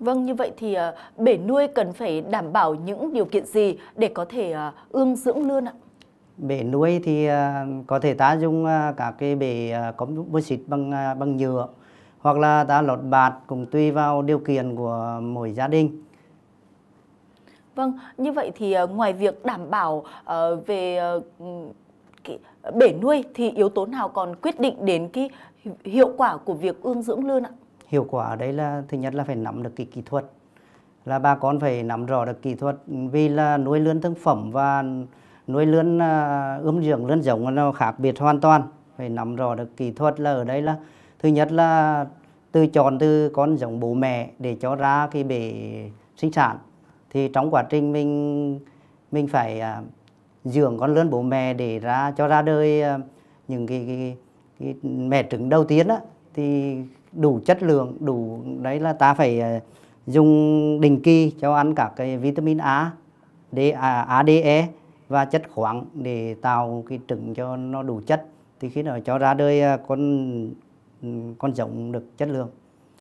Vâng, như vậy thì ờ, bể nuôi cần phải đảm bảo những điều kiện gì để có thể ờ, ương dưỡng lươn ạ? Bể nuôi thì ờ, có thể ta dùng các cái bể có xịt bằng bằng nhựa hoặc là ta lót bạt cũng tùy vào điều kiện của mỗi gia đình. Vâng, như vậy thì ngoài việc đảm bảo về bể nuôi thì yếu tố nào còn quyết định đến cái hiệu quả của việc ương dưỡng lươn ạ? hiệu quả ở đây là thứ nhất là phải nắm được cái kỹ thuật là bà con phải nắm rõ được kỹ thuật vì là nuôi lươn thương phẩm và nuôi lươn à, ươm dưỡng lươn giống nó khác biệt hoàn toàn phải nắm rõ được kỹ thuật là ở đây là thứ nhất là từ chọn từ con giống bố mẹ để cho ra cái bể sinh sản thì trong quá trình mình mình phải à, dưỡng con lươn bố mẹ để ra cho ra đời à, những cái, cái, cái mẹ trứng đầu tiên á thì đủ chất lượng đủ đấy là ta phải ờ, dùng định kỳ cho ăn cả cái vitamin A, D, à, A, D, E và chất khoáng để tạo cái trứng cho nó đủ chất thì khi nào cho ra đời ờ, con ừ, con giống được chất lượng